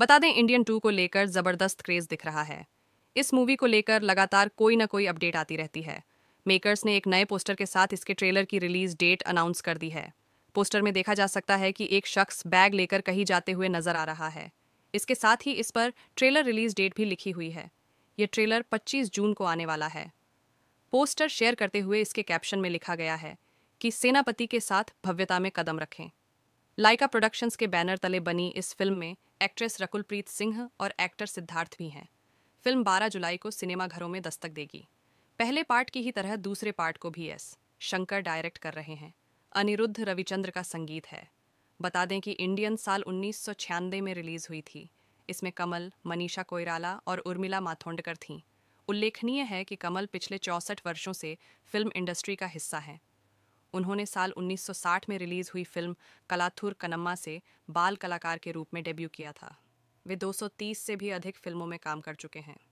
बता दें Indian to को लेकर ज़बरदस्त क्रेज़ दिख रहा है इस मूवी को लेकर लगातार कोई ना कोई अपडेट आती रहती है मेकर्स ने एक नए पोस्टर के साथ इसके ट्रेलर की रिलीज डेट अनाउंस कर दी है पोस्टर में देखा जा सकता है कि एक शख्स बैग लेकर कहीं जाते हुए नजर आ रहा है इसके साथ ही इस पर ट्रेलर रिलीज डेट भी लिखी हुई है ये ट्रेलर 25 जून को आने वाला है पोस्टर शेयर करते हुए इसके कैप्शन में लिखा गया है कि सेनापति के साथ भव्यता में कदम रखें लाइका प्रोडक्शंस के बैनर तले बनी इस फिल्म में एक्ट्रेस रकुलप्रीत सिंह और एक्टर सिद्धार्थ भी हैं फिल्म 12 जुलाई को सिनेमा घरों में दस्तक देगी पहले पार्ट की ही तरह दूसरे पार्ट को भी एस शंकर डायरेक्ट कर रहे हैं अनिरुद्ध रविचंद्र का संगीत है बता दें कि इंडियन साल उन्नीस में रिलीज हुई थी इसमें कमल मनीषा कोयराला और उर्मिला माथोंडकर थीं उल्लेखनीय है कि कमल पिछले चौंसठ वर्षों से फिल्म इंडस्ट्री का हिस्सा हैं उन्होंने साल 1960 में रिलीज हुई फिल्म कलाथुर कनम्मा से बाल कलाकार के रूप में डेब्यू किया था वे 230 से भी अधिक फिल्मों में काम कर चुके हैं